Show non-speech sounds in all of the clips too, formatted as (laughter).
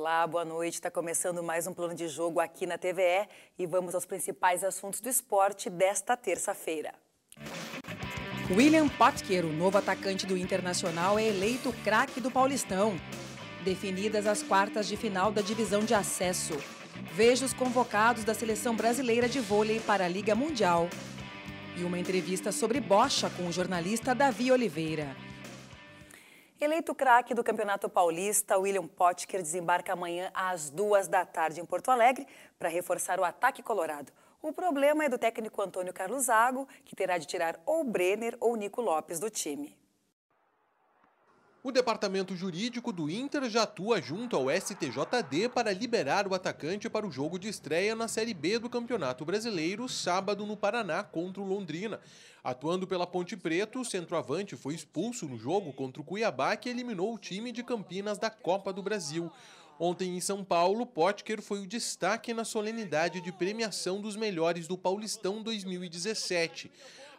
Olá, boa noite. Está começando mais um plano de jogo aqui na TVE e vamos aos principais assuntos do esporte desta terça-feira. William Potker, o novo atacante do Internacional, é eleito craque do Paulistão. Definidas as quartas de final da divisão de acesso. Veja os convocados da seleção brasileira de vôlei para a Liga Mundial. E uma entrevista sobre bocha com o jornalista Davi Oliveira. Eleito craque do Campeonato Paulista, William Potker desembarca amanhã às duas da tarde em Porto Alegre para reforçar o ataque colorado. O problema é do técnico Antônio Carlos Zago, que terá de tirar ou Brenner ou Nico Lopes do time. O departamento jurídico do Inter já atua junto ao STJD para liberar o atacante para o jogo de estreia na Série B do Campeonato Brasileiro, sábado no Paraná contra o Londrina. Atuando pela Ponte Preta, o centroavante foi expulso no jogo contra o Cuiabá, que eliminou o time de Campinas da Copa do Brasil. Ontem em São Paulo, Potker foi o destaque na solenidade de premiação dos melhores do Paulistão 2017.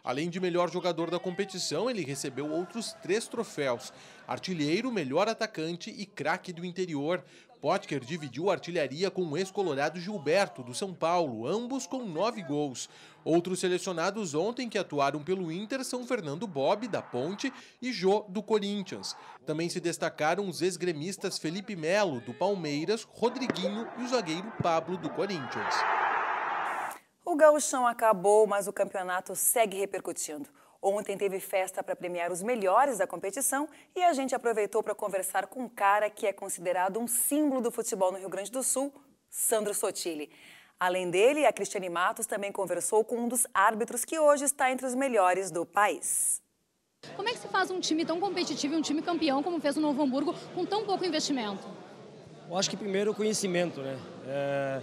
Além de melhor jogador da competição, ele recebeu outros três troféus: artilheiro, melhor atacante e craque do interior. Potker dividiu artilharia com o ex-colorado Gilberto, do São Paulo, ambos com nove gols. Outros selecionados ontem que atuaram pelo Inter são Fernando Bob, da Ponte, e Jô, do Corinthians. Também se destacaram os ex-gremistas Felipe Melo, do Palmeiras, Rodriguinho e o zagueiro Pablo, do Corinthians. O gauchão acabou, mas o campeonato segue repercutindo. Ontem teve festa para premiar os melhores da competição e a gente aproveitou para conversar com um cara que é considerado um símbolo do futebol no Rio Grande do Sul, Sandro Sotile. Além dele, a Cristiane Matos também conversou com um dos árbitros que hoje está entre os melhores do país. Como é que se faz um time tão competitivo, um time campeão como fez o Novo Hamburgo, com tão pouco investimento? Eu acho que primeiro o conhecimento, né? É,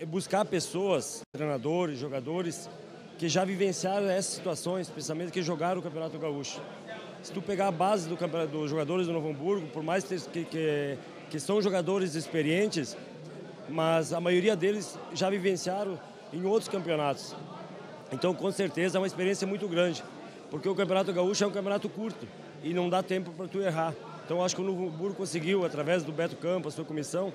é buscar pessoas, treinadores, jogadores que já vivenciaram essas situações, principalmente que jogaram o Campeonato Gaúcho. Se tu pegar a base do dos jogadores do Novo Hamburgo, por mais que, que, que são jogadores experientes, mas a maioria deles já vivenciaram em outros campeonatos. Então, com certeza, é uma experiência muito grande, porque o Campeonato Gaúcho é um campeonato curto e não dá tempo para tu errar. Então, acho que o Novo Hamburgo conseguiu, através do Beto Campos, sua comissão,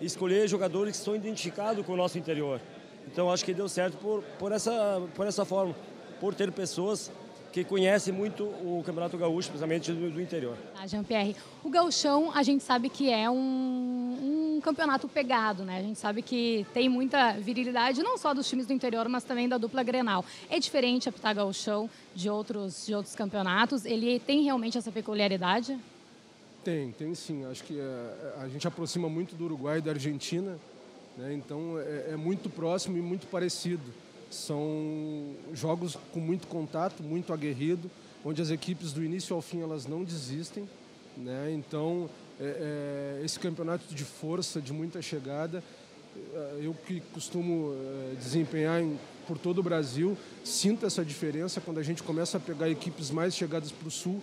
escolher jogadores que são identificados com o nosso interior. Então acho que deu certo por, por, essa, por essa forma, por ter pessoas que conhecem muito o Campeonato Gaúcho, principalmente do, do interior. Ah, Jean-Pierre, o gauchão a gente sabe que é um, um, campeonato pegado, né? A gente sabe que tem muita virilidade, não só dos times do interior, mas também da dupla Grenal. É diferente apitar gauchão de outros, de outros campeonatos? Ele tem realmente essa peculiaridade? Tem, tem sim. Acho que eh, a gente aproxima muito do Uruguai e da Argentina, né? Então é, é muito próximo e muito parecido. São jogos com muito contato, muito aguerrido, onde as equipes do início ao fim elas não desistem. Né? Então é, é, esse campeonato de força, de muita chegada, é, eu que costumo é, desempenhar em, por todo o Brasil, sinto essa diferença quando a gente começa a pegar equipes mais chegadas para o sul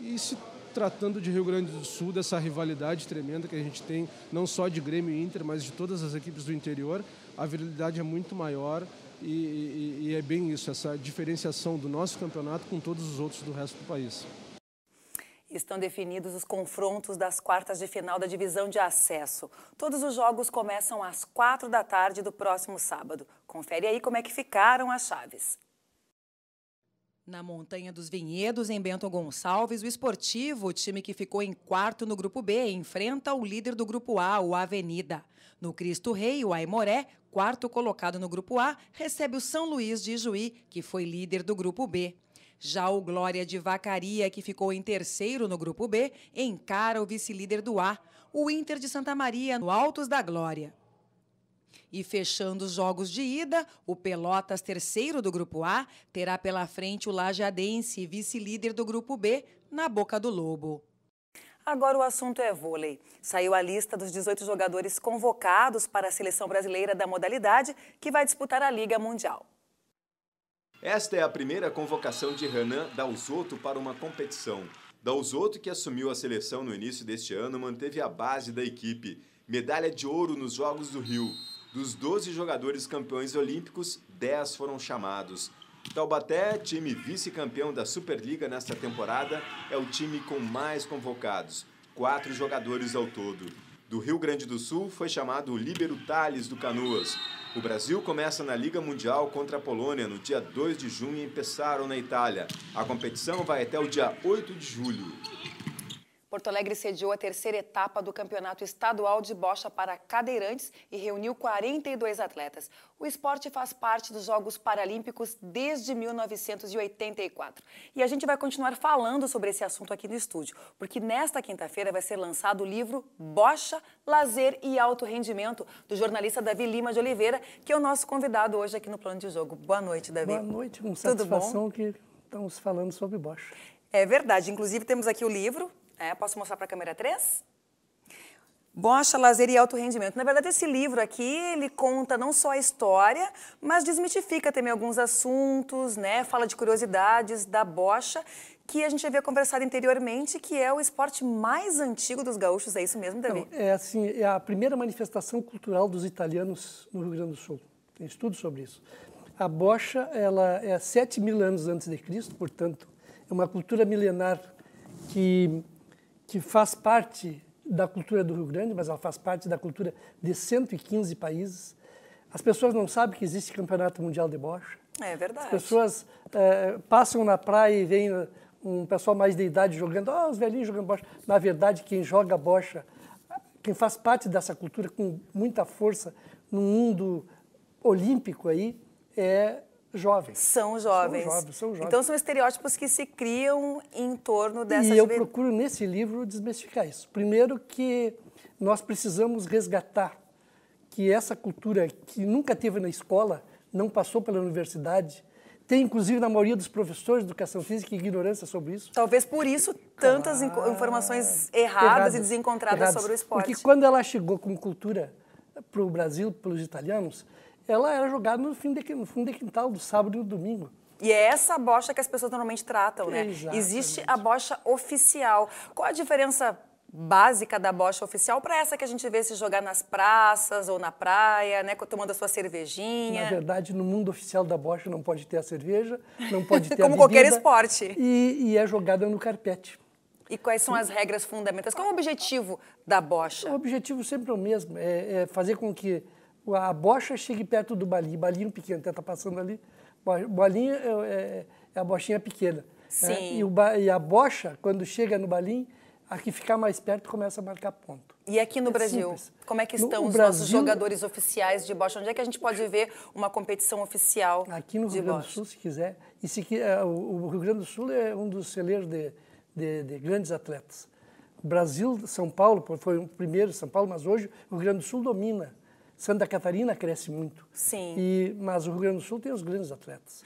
e se tratando de Rio Grande do Sul, dessa rivalidade tremenda que a gente tem, não só de Grêmio e Inter, mas de todas as equipes do interior, a virilidade é muito maior e, e, e é bem isso, essa diferenciação do nosso campeonato com todos os outros do resto do país. Estão definidos os confrontos das quartas de final da divisão de acesso. Todos os jogos começam às quatro da tarde do próximo sábado. Confere aí como é que ficaram as chaves. Na Montanha dos Vinhedos, em Bento Gonçalves, o Esportivo, o time que ficou em quarto no Grupo B, enfrenta o líder do Grupo A, o Avenida. No Cristo Rei, o Aimoré, quarto colocado no Grupo A, recebe o São Luís de Juí, que foi líder do Grupo B. Já o Glória de Vacaria, que ficou em terceiro no Grupo B, encara o vice-líder do A, o Inter de Santa Maria, no Altos da Glória. E fechando os jogos de ida, o Pelotas, terceiro do Grupo A, terá pela frente o Lajadense, vice-líder do Grupo B, na boca do Lobo. Agora o assunto é vôlei. Saiu a lista dos 18 jogadores convocados para a seleção brasileira da modalidade que vai disputar a Liga Mundial. Esta é a primeira convocação de Renan Dalzotto para uma competição. Dalzotto, que assumiu a seleção no início deste ano, manteve a base da equipe. Medalha de ouro nos Jogos do Rio. Dos 12 jogadores campeões olímpicos, 10 foram chamados. Taubaté, time vice-campeão da Superliga nesta temporada, é o time com mais convocados, quatro jogadores ao todo. Do Rio Grande do Sul foi chamado o líbero Tales do Canoas. O Brasil começa na Liga Mundial contra a Polônia no dia 2 de junho em Pesaro, na Itália. A competição vai até o dia 8 de julho. Porto Alegre sediou a terceira etapa do Campeonato Estadual de Bocha para Cadeirantes e reuniu 42 atletas. O esporte faz parte dos Jogos Paralímpicos desde 1984. E a gente vai continuar falando sobre esse assunto aqui no estúdio, porque nesta quinta-feira vai ser lançado o livro Bocha, Lazer e Alto Rendimento, do jornalista Davi Lima de Oliveira, que é o nosso convidado hoje aqui no Plano de Jogo. Boa noite, Davi. Boa noite, com Tudo satisfação bom? que estamos falando sobre Bocha. É verdade. Inclusive, temos aqui o livro é, posso mostrar para a câmera 3? Bocha, lazer e alto rendimento. Na verdade, esse livro aqui, ele conta não só a história, mas desmitifica também alguns assuntos, né? Fala de curiosidades da bocha, que a gente havia conversado anteriormente, que é o esporte mais antigo dos gaúchos, é isso mesmo, Davi? Não, é assim, é a primeira manifestação cultural dos italianos no Rio Grande do Sul. Tem estudo sobre isso. A bocha, ela é 7 mil anos antes de Cristo, portanto, é uma cultura milenar que que faz parte da cultura do Rio Grande, mas ela faz parte da cultura de 115 países. As pessoas não sabem que existe campeonato mundial de bocha. É verdade. As pessoas é, passam na praia e veem uh, um pessoal mais de idade jogando, ah, oh, os velhinhos jogando bocha. Na verdade, quem joga bocha, quem faz parte dessa cultura com muita força no mundo olímpico aí, é jovens. São jovens. São jovens, são jovens. Então são estereótipos que se criam em torno dessa... E eu procuro nesse livro desmistificar isso. Primeiro que nós precisamos resgatar que essa cultura que nunca teve na escola, não passou pela universidade, tem inclusive na maioria dos professores de educação física ignorância sobre isso. Talvez por isso tantas claro. Ah, informações erradas, e desencontradas sobre o esporte. Porque quando ela chegou como cultura para o Brasil, pelos italianos, ela era jogada no fim de, no fim de quintal, do sábado e do domingo. E é essa a bocha que as pessoas normalmente tratam, né? Exatamente. Existe a bocha oficial. Qual a diferença básica da bocha oficial para essa que a gente vê se jogar nas praças ou na praia, né, tomando a sua cervejinha. Na verdade, no mundo oficial da bocha não pode ter a cerveja, não pode (laughs) ter Como a qualquer esporte. E, e, é jogada no carpete. E quais são as regras fundamentais? Qual é o objetivo da bocha? O objetivo sempre é o mesmo, é, é fazer com que a bocha chegue perto do balinho, balinho pequeno, até está passando ali. Bolinho é, é, é a bochinha pequena. Né? Sim. Né? E, o, e a bocha, quando chega no balinho, a que ficar mais perto começa a marcar ponto. E aqui no é Brasil, simples. como é que estão no, os Brasil, nossos jogadores oficiais de bocha? Onde é que a gente pode ver uma competição oficial Aqui no Rio Grande do Sul, se quiser. E se, é, o Rio Grande do Sul é um dos celeiros de, de, de grandes atletas. Brasil, São Paulo, foi o primeiro São Paulo, mas hoje o Rio Grande do Sul domina Santa Catarina cresce muito. Sim. E, mas o Rio Grande do Sul tem os grandes atletas.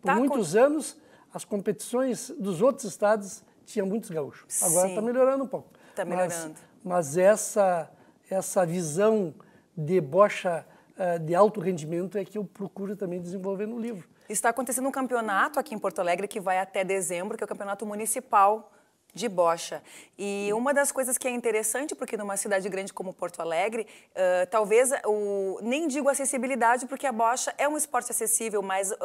Por tá muitos com... anos, as competições dos outros estados tinham muitos gaúchos. Agora está melhorando um pouco. Está melhorando. Mas, mas, essa, essa visão de bocha eh, de alto rendimento é que eu procuro também desenvolver no livro. Está acontecendo um campeonato aqui em Porto Alegre que vai até dezembro, que é o campeonato municipal de bocha. E uma das coisas que é interessante, porque numa cidade grande como Porto Alegre, uh, talvez, o, nem digo acessibilidade, porque a bocha é um esporte acessível, mas uh,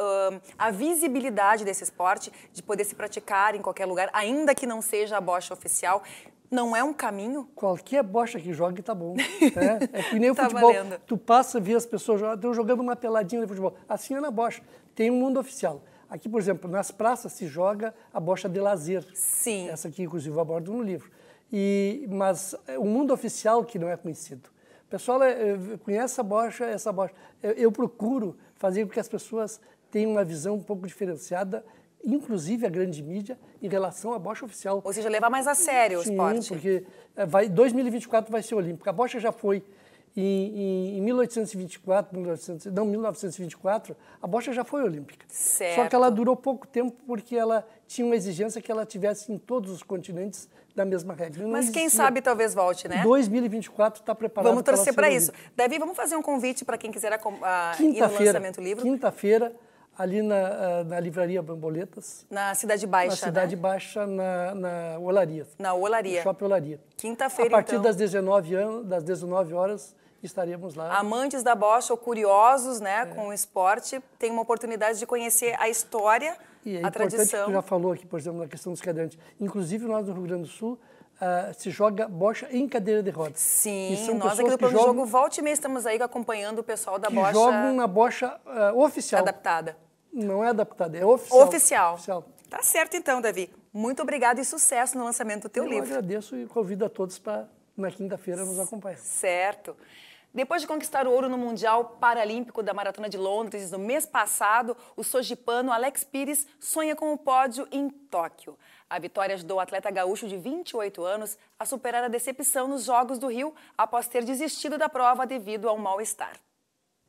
a visibilidade desse esporte, de poder se praticar em qualquer lugar, ainda que não seja a bocha oficial, não é um caminho? Qualquer bocha que jogue tá bom. (laughs) É, é que nem o tá futebol. Valendo. Tu passa, vê as pessoas jogando, estão jogando uma peladinha de futebol. Assim é na bocha. Tem um mundo oficial. Aqui, por exemplo, nas praças se joga a bocha de lazer. Sim. Essa aqui, inclusive, eu abordo no livro. E, mas é, o mundo oficial que não é conhecido. O pessoal é, é, conhece a bocha, essa bocha. Eu, eu procuro fazer com que as pessoas tenham uma visão um pouco diferenciada inclusive a grande mídia, em relação à bocha oficial. Ou seja, levar mais a sério Sim, o esporte. Sim, porque vai, 2024 vai ser olímpico. A bocha já foi em, em 1824, não, 1924, a bocha já foi olímpica. Certo. Só que ela durou pouco tempo porque ela tinha uma exigência que ela tivesse em todos os continentes da mesma regra. Não Mas quem sabe talvez volte, né? 2024 está preparado. Vamos torcer para isso. Davi, vamos fazer um convite para quem quiser a, a, ah, ir no lançamento livro. Quinta-feira, ali na, ah, na Livraria Bamboletas. Na Cidade Baixa, Na Cidade né? Baixa, na, na Olaria. Na Olaria. Shopping Olaria. Quinta-feira, A partir então. das, 19 anos, das 19 horas, estaremos lá. Amantes da bocha ou curiosos né, é. com o esporte, tem uma oportunidade de conhecer a história, e é a tradição. Que já falou aqui, por exemplo, na questão dos cadeirantes. Inclusive, nós no Rio Grande do Sul, Uh, se joga bocha em cadeira de rodas. Sim, nós aqui do Plano jogam, Jogo, volta e meia, estamos aí acompanhando o pessoal da que bocha. jogam na bocha uh, oficial. Adaptada. Não é adaptada, é oficial. Oficial. oficial. Tá certo então, Davi. Muito obrigado e sucesso no lançamento do teu Eu livro. Eu agradeço e convido a todos para na quinta-feira nos acompanha. Certo. Depois de conquistar o ouro no Mundial Paralímpico da Maratona de Londres no mês passado, o sojipano Alex Pires sonha com o pódio em Tóquio. A vitória ajudou o atleta gaúcho de 28 anos a superar a decepção nos Jogos do Rio após ter desistido da prova devido ao mal-estar.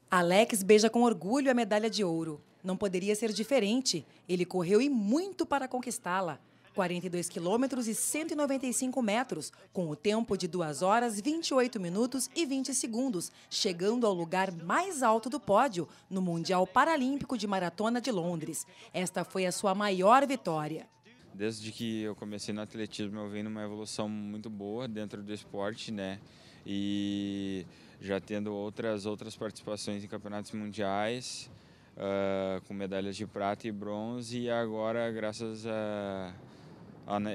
Alex beija com orgulho a medalha de ouro. Não poderia ser diferente. Ele correu e muito para conquistá-la. 42 quilômetros e 195 metros, com o tempo de 2 horas 28 minutos e 20 segundos, chegando ao lugar mais alto do pódio no Mundial Paralímpico de Maratona de Londres. Esta foi a sua maior vitória. Desde que eu comecei no atletismo, eu venho numa evolução muito boa dentro do esporte, né? E já tendo outras outras participações em campeonatos mundiais, Uh, com medalhas de prata e bronze e agora graças a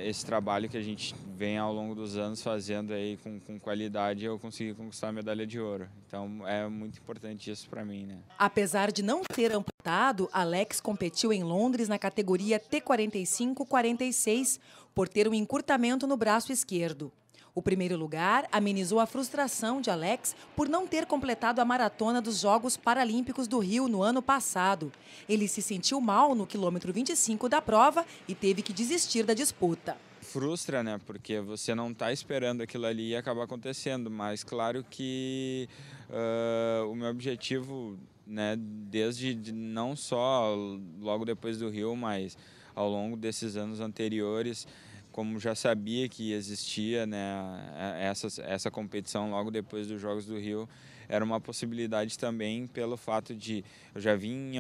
esse trabalho que a gente vem ao longo dos anos fazendo aí com, com qualidade, eu consegui conquistar a medalha de ouro. Então é muito importante isso para mim, né? Apesar de não ter amputado, Alex competiu em Londres na categoria T45-46 por ter um encurtamento no braço esquerdo. O primeiro lugar amenizou a frustração de Alex por não ter completado a maratona dos Jogos Paralímpicos do Rio no ano passado. Ele se sentiu mal no quilômetro 25 da prova e teve que desistir da disputa. Frustra, né? Porque você não está esperando aquilo ali e acaba acontecendo. Mas claro que uh, o meu objetivo, né, desde não só logo depois do Rio, mas ao longo desses anos anteriores, como já sabia que existia né, essa, essa competição logo depois dos Jogos do Rio, era uma possibilidade também pelo fato de eu já vim em,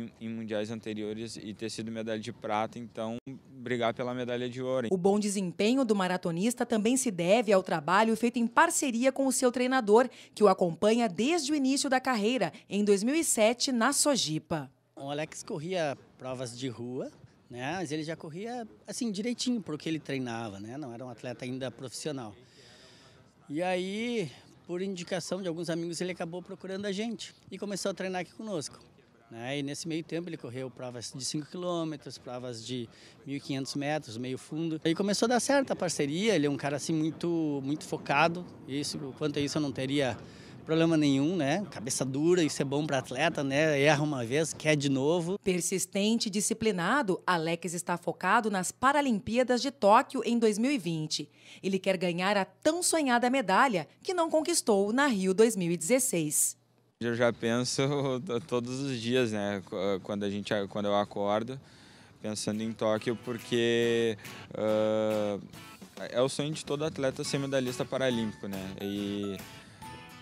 em, em, mundiais anteriores e ter sido medalha de prata, então brigar pela medalha de ouro. O bom desempenho do maratonista também se deve ao trabalho feito em parceria com o seu treinador, que o acompanha desde o início da carreira, em 2007, na Sojipa. O Alex corria provas de rua, né? Mas ele já corria assim direitinho porque ele treinava, né? Não era um atleta ainda profissional. E aí, por indicação de alguns amigos, ele acabou procurando a gente e começou a treinar aqui conosco. Né? E nesse meio tempo ele correu provas de 5 km, provas de 1.500 metros, meio fundo. Aí começou a dar certo a parceria, ele é um cara assim muito muito focado. Isso, quanto a isso eu não teria problema nenhum, né? Cabeça dura, isso é bom para atleta, né? Erra uma vez, quer de novo. Persistente e disciplinado, Alex está focado nas Paralimpíadas de Tóquio em 2020. Ele quer ganhar a tão sonhada medalha que não conquistou na Rio 2016. Eu já penso (laughs) todos os dias, né? Quando a gente, quando eu acordo, pensando em Tóquio, porque uh, é o sonho de todo atleta ser medalhista paralímpico, né? E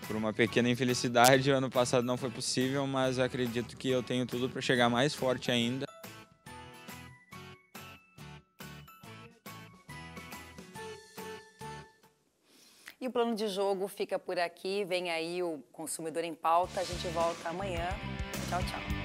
por uma pequena infelicidade, ano passado não foi possível, mas acredito que eu tenho tudo para chegar mais forte ainda. E o plano de jogo fica por aqui. Vem aí o Consumidor em Pauta. A gente volta amanhã. Tchau, tchau.